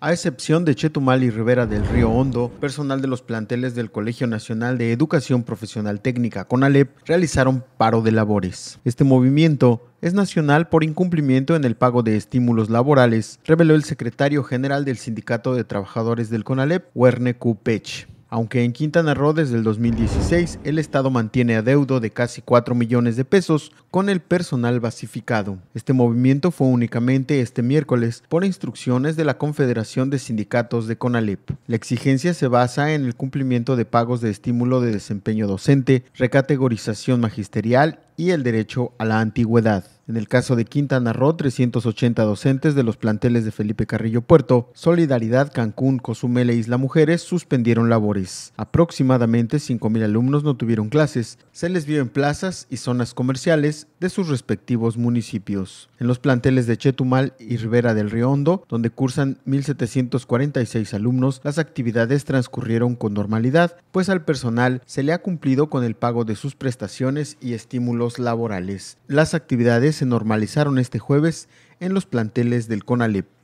A excepción de Chetumal y Rivera del Río Hondo, personal de los planteles del Colegio Nacional de Educación Profesional Técnica CONALEP realizaron paro de labores. Este movimiento es nacional por incumplimiento en el pago de estímulos laborales, reveló el secretario general del Sindicato de Trabajadores del CONALEP, Werner Kupech aunque en Quintana Roo desde el 2016 el Estado mantiene adeudo de casi 4 millones de pesos con el personal basificado. Este movimiento fue únicamente este miércoles por instrucciones de la Confederación de Sindicatos de CONALEP. La exigencia se basa en el cumplimiento de pagos de estímulo de desempeño docente, recategorización magisterial y el derecho a la antigüedad. En el caso de Quintana Roo, 380 docentes de los planteles de Felipe Carrillo Puerto, Solidaridad Cancún, Cozumel e Isla Mujeres suspendieron labores. Aproximadamente 5.000 alumnos no tuvieron clases. Se les vio en plazas y zonas comerciales de sus respectivos municipios. En los planteles de Chetumal y Rivera del Río Hondo, donde cursan 1.746 alumnos, las actividades transcurrieron con normalidad, pues al personal se le ha cumplido con el pago de sus prestaciones y estímulos laborales. Las actividades se normalizaron este jueves en los planteles del CONALEP.